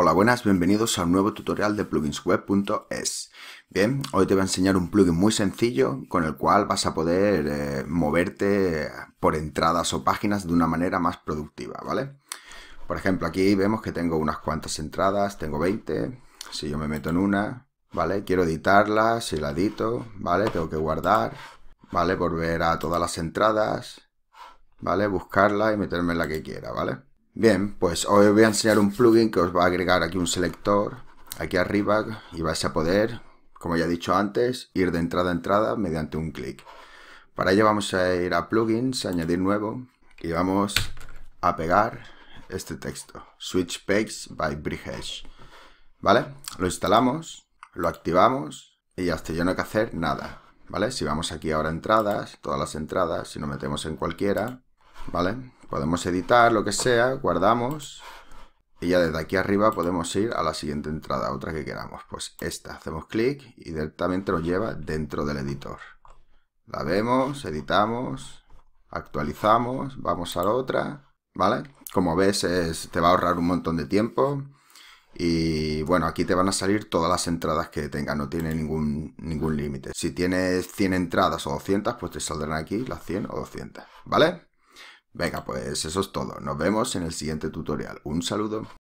Hola, buenas, bienvenidos a nuevo tutorial de pluginsweb.es. Bien, hoy te voy a enseñar un plugin muy sencillo con el cual vas a poder eh, moverte por entradas o páginas de una manera más productiva, ¿vale? Por ejemplo, aquí vemos que tengo unas cuantas entradas, tengo 20. Si yo me meto en una, ¿vale? Quiero editarla, si la edito, ¿vale? Tengo que guardar, ¿vale? Volver a todas las entradas, ¿vale? Buscarla y meterme en la que quiera, ¿vale? Bien, pues hoy os voy a enseñar un plugin que os va a agregar aquí un selector, aquí arriba, y vais a poder, como ya he dicho antes, ir de entrada a entrada mediante un clic. Para ello vamos a ir a plugins, añadir nuevo, y vamos a pegar este texto, Switch Page by Bridge. ¿Vale? Lo instalamos, lo activamos, y ya está, ya no hay que hacer nada. ¿Vale? Si vamos aquí ahora a entradas, todas las entradas, si nos metemos en cualquiera, ¿vale? Podemos editar, lo que sea, guardamos. Y ya desde aquí arriba podemos ir a la siguiente entrada, otra que queramos. Pues esta, hacemos clic y directamente nos lleva dentro del editor. La vemos, editamos, actualizamos, vamos a la otra, ¿vale? Como ves, te va a ahorrar un montón de tiempo. Y bueno, aquí te van a salir todas las entradas que tengas, no tiene ningún, ningún límite. Si tienes 100 entradas o 200, pues te saldrán aquí las 100 o 200, ¿vale? Venga, pues eso es todo. Nos vemos en el siguiente tutorial. Un saludo.